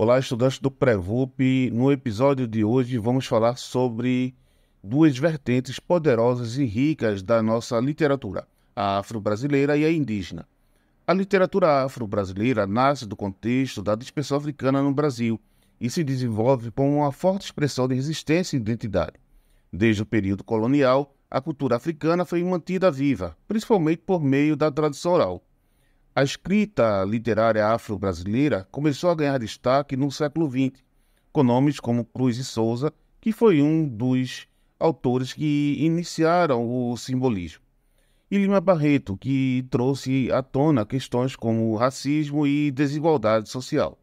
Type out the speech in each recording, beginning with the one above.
Olá, estudantes do Prevup. No episódio de hoje vamos falar sobre duas vertentes poderosas e ricas da nossa literatura, a afro-brasileira e a indígena. A literatura afro-brasileira nasce do contexto da dispersão africana no Brasil e se desenvolve como uma forte expressão de resistência e identidade. Desde o período colonial, a cultura africana foi mantida viva, principalmente por meio da tradição oral. A escrita literária afro-brasileira começou a ganhar destaque no século XX, com nomes como Cruz e Souza, que foi um dos autores que iniciaram o simbolismo, e Lima Barreto, que trouxe à tona questões como racismo e desigualdade social.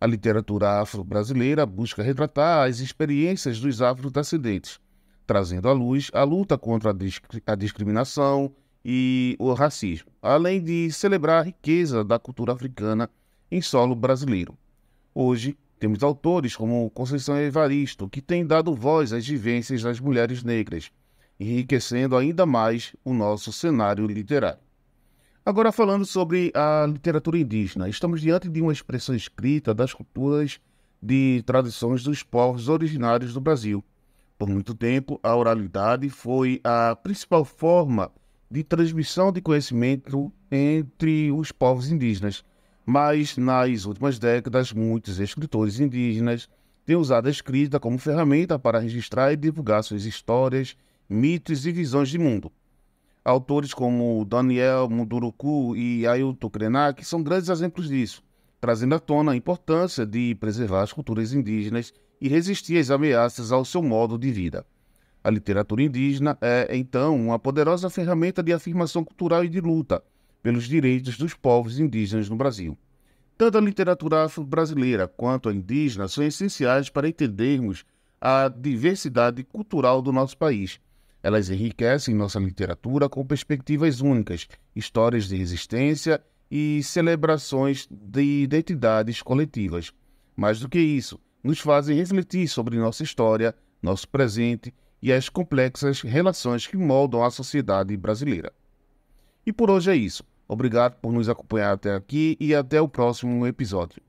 A literatura afro-brasileira busca retratar as experiências dos afrodescendentes, trazendo à luz a luta contra a, disc a discriminação, e o racismo, além de celebrar a riqueza da cultura africana em solo brasileiro. Hoje, temos autores como Conceição Evaristo, que tem dado voz às vivências das mulheres negras, enriquecendo ainda mais o nosso cenário literário. Agora, falando sobre a literatura indígena, estamos diante de uma expressão escrita das culturas de tradições dos povos originários do Brasil. Por muito tempo, a oralidade foi a principal forma de de transmissão de conhecimento entre os povos indígenas. Mas, nas últimas décadas, muitos escritores indígenas têm usado a escrita como ferramenta para registrar e divulgar suas histórias, mitos e visões de mundo. Autores como Daniel Munduruku e Ailton Krenak são grandes exemplos disso, trazendo à tona a importância de preservar as culturas indígenas e resistir às ameaças ao seu modo de vida. A literatura indígena é, então, uma poderosa ferramenta de afirmação cultural e de luta pelos direitos dos povos indígenas no Brasil. Tanto a literatura afro-brasileira quanto a indígena são essenciais para entendermos a diversidade cultural do nosso país. Elas enriquecem nossa literatura com perspectivas únicas, histórias de resistência e celebrações de identidades coletivas. Mais do que isso, nos fazem refletir sobre nossa história, nosso presente e as complexas relações que moldam a sociedade brasileira. E por hoje é isso. Obrigado por nos acompanhar até aqui e até o próximo episódio.